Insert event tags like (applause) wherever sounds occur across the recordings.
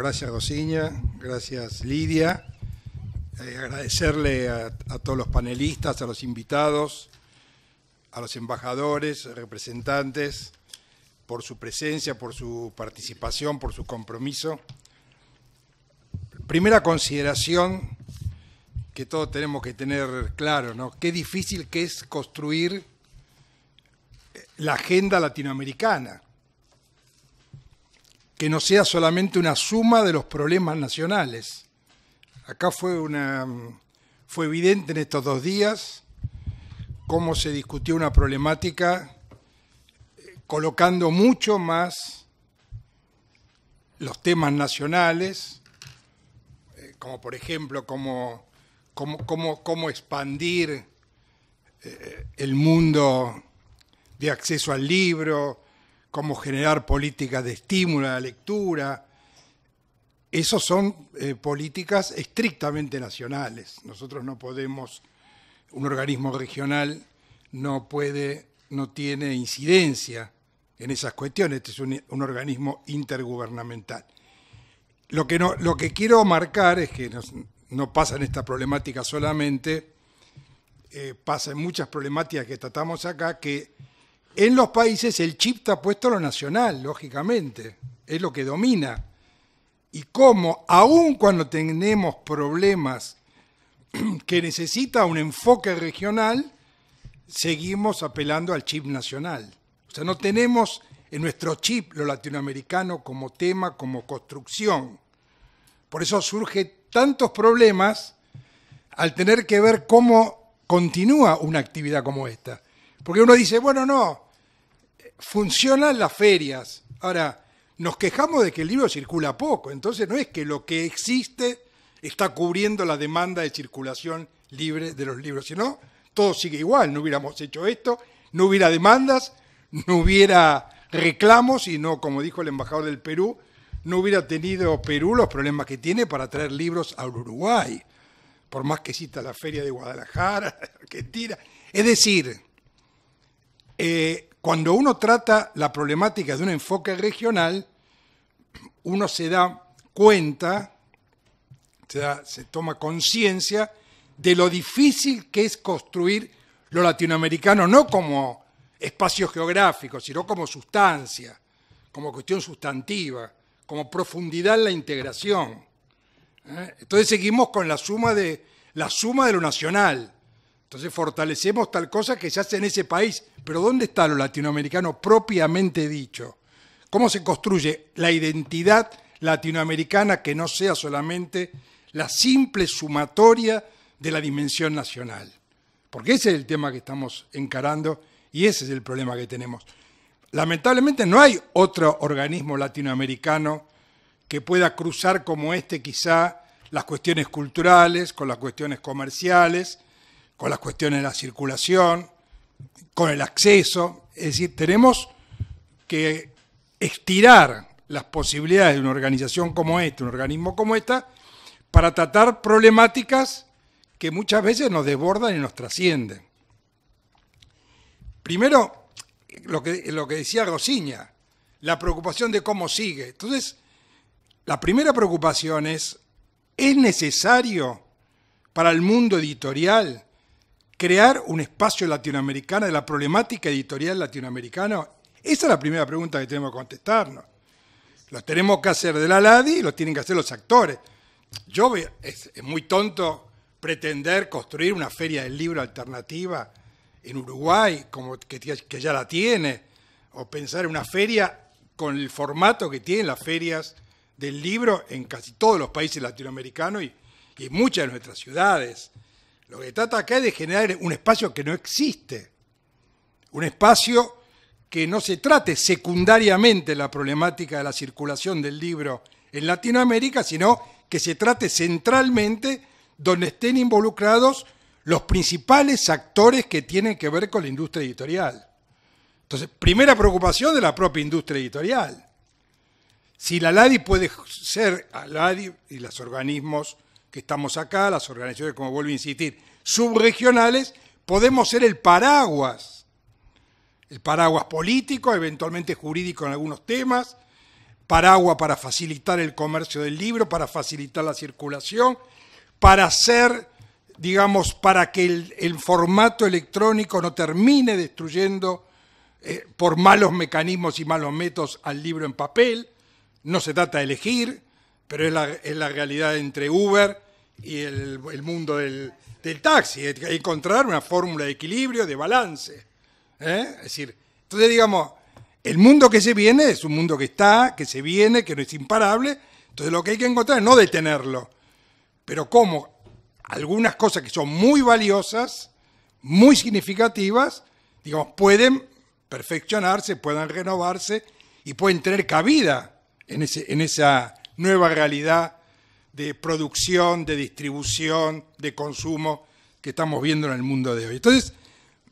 gracias Rosiña, gracias Lidia. Eh, agradecerle a, todos los panelistas, a los invitados, a los embajadores, representantes, por su presencia, por su participación, por su compromiso. Primera consideración que todos tenemos que tener claro, ¿no? Qué difícil que es construir eh, la agenda latinoamericana que no sea solamente una suma de los problemas nacionales. Acá fue, una, fue evidente en estos dos días cómo se discutió una problemática eh, colocando mucho más los temas nacionales, eh, como por ejemplo cómo, cómo expandir eh, el mundo de acceso al libro, cómo generar políticas de estímulo a la lectura. Esas son eh, políticas estrictamente nacionales. Nosotros no podemos, un organismo regional no puede, no tiene incidencia en esas cuestiones. Este es un, organismo intergubernamental. Lo que, no, lo que quiero marcar es que no pasa en esta problemática solamente, eh, pasa en muchas problemáticas que tratamos acá, que en los países el chip está puesto a lo nacional, lógicamente, es lo que domina. Y cómo, aun cuando tenemos problemas (clears throat) que necesita un enfoque regional, seguimos apelando al chip nacional. O sea, no tenemos en nuestro chip lo latinoamericano como tema, como construcción. Por eso surgen tantos problemas al tener que ver cómo continúa una actividad como esta. Porque uno dice, bueno, no, funcionan las ferias. Ahora, nos quejamos de que el libro circula poco, entonces no es que lo que existe está cubriendo la demanda de circulación libre de los libros, sino todo sigue igual, no hubiéramos hecho esto, no hubiera demandas, no hubiera reclamos y no, como dijo el embajador del Perú, no hubiera tenido Perú los problemas que tiene para traer libros al Uruguay, por más que cita la feria de Guadalajara, (laughs) Argentina. Es decir, eh, cuando uno trata la problemática de un enfoque regional, uno se da cuenta, se, toma conciencia de lo difícil que es construir lo latinoamericano, no como espacio geográfico, sino como sustancia, como cuestión sustantiva, como profundidad en la integración. ¿eh? Entonces seguimos con la suma de la suma de lo nacional. Entonces fortalecemos tal cosa que se hace en ese país, pero ¿dónde está lo latinoamericano propiamente dicho? ¿Cómo se construye la identidad latinoamericana que no sea solamente la simple sumatoria de la dimensión nacional? Porque ese es el tema que estamos encarando y ese es el problema que tenemos. Lamentablemente no hay otro organismo latinoamericano que pueda cruzar como este quizá las cuestiones culturales, con las cuestiones comerciales, con las cuestiones de la circulación, con el acceso. Es decir, tenemos que estirar las posibilidades de una organización como esta, un organismo como esta, para tratar problemáticas que muchas veces nos desbordan y nos trascienden. Primero, lo que, decía Rosiña, la preocupación de cómo sigue. Entonces, la primera preocupación es, ¿es necesario para el mundo editorial crear un espacio latinoamericano de la problemática editorial latinoamericana? Esa es la primera pregunta que tenemos que contestarnos. Lo tenemos que hacer de la LADI y lo tienen que hacer los actores. Yo veo, es, muy tonto pretender construir una feria del libro alternativa en Uruguay, como que, ya la tiene, o pensar en una feria con el formato que tienen las ferias del libro en casi todos los países latinoamericanos y en muchas de nuestras ciudades. Lo que trata acá es de generar un espacio que no existe, un espacio que no se trate secundariamente la problemática de la circulación del libro en Latinoamérica, sino que se trate centralmente donde estén involucrados los principales actores que tienen que ver con la industria editorial. Entonces, primera preocupación de la propia industria editorial. Si la LADI puede ser, la LADI y los organismos que estamos acá, las organizaciones, como vuelvo a insistir, subregionales, podemos ser el paraguas, el paraguas político, eventualmente jurídico en algunos temas, paraguas para facilitar el comercio del libro, para facilitar la circulación, para hacer, digamos, para que el, formato electrónico no termine destruyendo eh, por malos mecanismos y malos métodos al libro en papel. No se trata de elegir, pero es la, realidad entre Uber y el, mundo del, del, taxi, encontrar una fórmula de equilibrio, de balance. ¿eh? Es decir, entonces digamos, el mundo que se viene es un mundo que está, que se viene, que no es imparable, entonces lo que hay que encontrar es no detenerlo, pero cómo algunas cosas que son muy valiosas, muy significativas, digamos, pueden perfeccionarse, puedan renovarse y pueden tener cabida en, ese, en esa nueva realidad de producción, de distribución, de consumo que estamos viendo en el mundo de hoy. Entonces,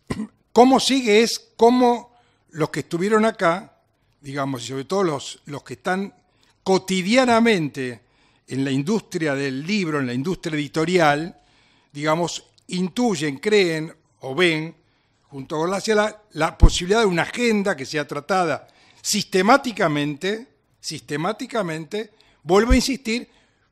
(clears throat) cómo sigue es cómo los que estuvieron acá, digamos, y sobre todo los, que están cotidianamente en la industria del libro, en la industria editorial, digamos, intuyen, creen o ven, junto con la ciudad, la posibilidad de una agenda que sea tratada sistemáticamente, sistemáticamente, vuelvo a insistir,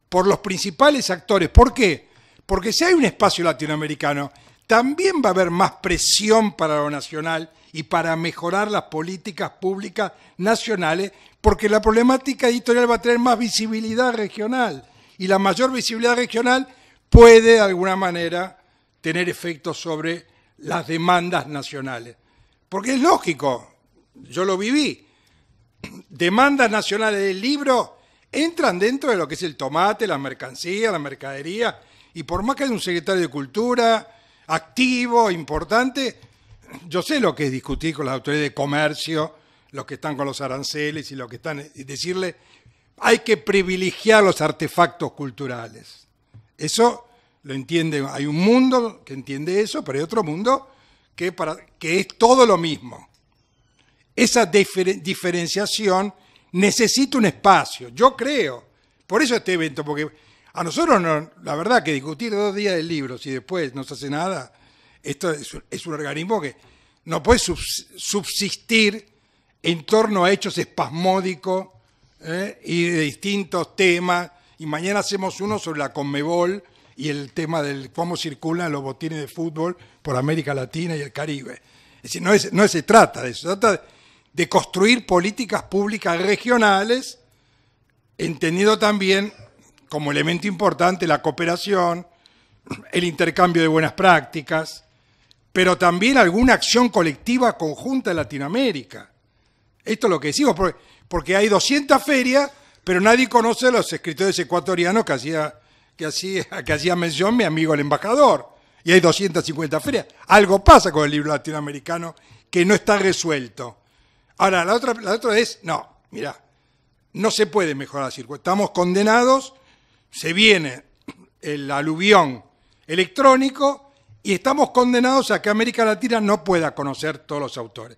por los principales actores. ¿Por qué? Porque si hay un espacio latinoamericano, también va a haber más presión para lo nacional y para mejorar las políticas públicas nacionales, porque la problemática editorial va a tener más visibilidad regional y la mayor visibilidad regional puede de alguna manera tener efectos sobre las demandas nacionales. Porque es lógico, yo lo viví, demandas nacionales del libro entran dentro de lo que es el tomate, la mercancía, la mercadería, y por más que haya un secretario de Cultura activo, importante, yo sé lo que es discutir con las autoridades de comercio, los que están con los aranceles y los que están, y decirle, hay que privilegiar los artefactos culturales. Eso lo entiende, hay un mundo que entiende eso, pero hay otro mundo que, que es todo lo mismo. Esa diferenciación Necesito un espacio, yo creo. Por eso este evento, porque a nosotros, no, la verdad, que discutir dos días de libros y después no se hace nada, esto es, un organismo que no puede subsistir en torno a hechos espasmódicos ¿eh? y de distintos temas. Y mañana hacemos uno sobre la Conmebol y el tema de cómo circulan los botines de fútbol por América Latina y el Caribe. Es no, es, no se trata de eso, trata de de construir políticas públicas regionales, entendido también como elemento importante la cooperación, el intercambio de buenas prácticas, pero también alguna acción colectiva conjunta en Latinoamérica. Esto es lo que decimos, porque, hay 200 ferias, pero nadie conoce a los escritores ecuatorianos que hacía, que, hacía, que hacía mención mi amigo el embajador. Y hay 250 ferias. Algo pasa con el libro latinoamericano que no está resuelto. Ahora, la otra, la otra es, no, mira no se puede mejorar el Estamos condenados, se viene el aluvión electrónico y estamos condenados a que América Latina no pueda conocer todos los autores.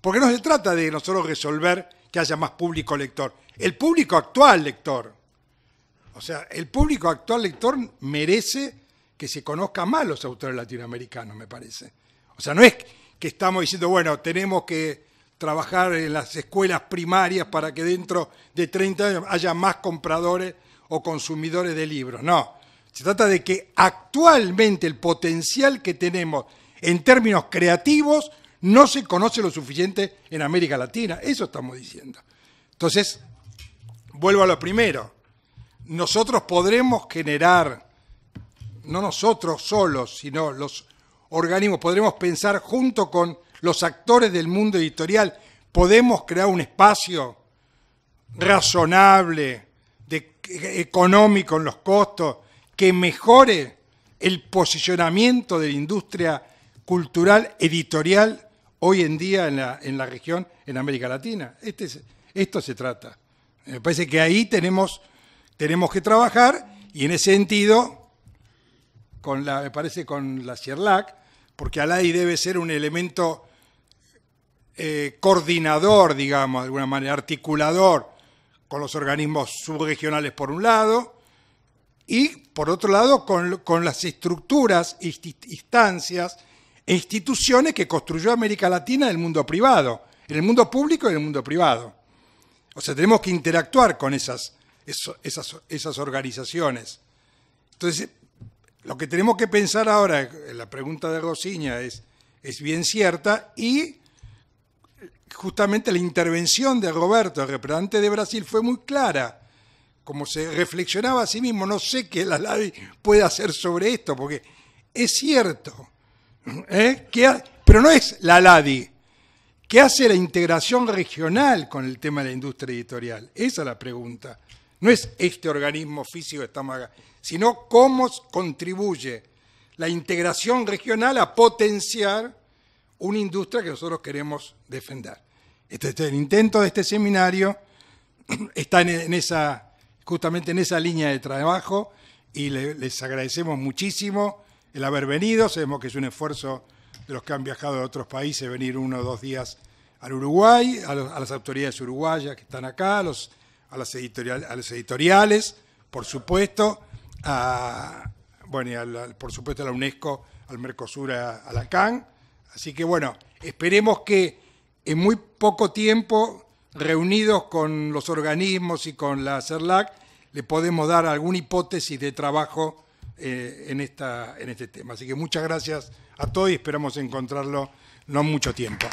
Porque no se trata de nosotros resolver que haya más público lector. El público actual lector. O sea, el público actual lector merece que se conozca más los autores latinoamericanos, me parece. O sea, no es que estamos diciendo, bueno, tenemos que trabajar en las escuelas primarias para que dentro de 30 años haya más compradores o consumidores de libros. No, se trata de que actualmente el potencial que tenemos en términos creativos no se conoce lo suficiente en América Latina. Eso estamos diciendo. Entonces, vuelvo a lo primero. Nosotros podremos generar, no nosotros solos, sino los organismos, podremos pensar junto con los actores del mundo editorial, podemos crear un espacio razonable, económico en los costos, que mejore el posicionamiento de la industria cultural editorial hoy en día en la, región, en América Latina. Este esto se trata. Me parece que ahí tenemos, tenemos que trabajar y en ese sentido, me parece con la CIERLAC, porque Alay debe ser un elemento eh, coordinador, digamos, de alguna manera, articulador con los organismos subregionales por un lado, y por otro lado con, las estructuras, instancias e instituciones que construyó América Latina en el mundo privado, en el mundo público y en el mundo privado. O sea, tenemos que interactuar con esas, esas, organizaciones. Entonces, lo que tenemos que pensar ahora, la pregunta de Rosiña es, es bien cierta, y justamente la intervención de Roberto, el representante de Brasil, fue muy clara. Como se reflexionaba a sí mismo, no sé qué la LADI puede hacer sobre esto, porque es cierto. ¿eh? Que Pero no es la LADI. ¿Qué hace la integración regional con el tema de la industria editorial? Esa es la pregunta. No es este organismo físico que estamos acá, sino cómo contribuye la integración regional a potenciar una industria que nosotros queremos defender. Este, este, el intento de este seminario (clears throat) está justamente en esa línea de trabajo y les agradecemos muchísimo el haber venido. Sabemos que es un esfuerzo de los que han viajado de otros países venir uno o dos días al Uruguay, a, las autoridades uruguayas que están acá, a, las, editoriales, por supuesto, a, bueno, por supuesto a la UNESCO, al Mercosur, a la CAN. Así que bueno, esperemos que en muy poco tiempo, reunidos con los organismos y con la CERLAC, le podemos dar alguna hipótesis de trabajo eh, en, esta, en este tema. Así que muchas gracias a todos y esperamos encontrarlo no mucho tiempo.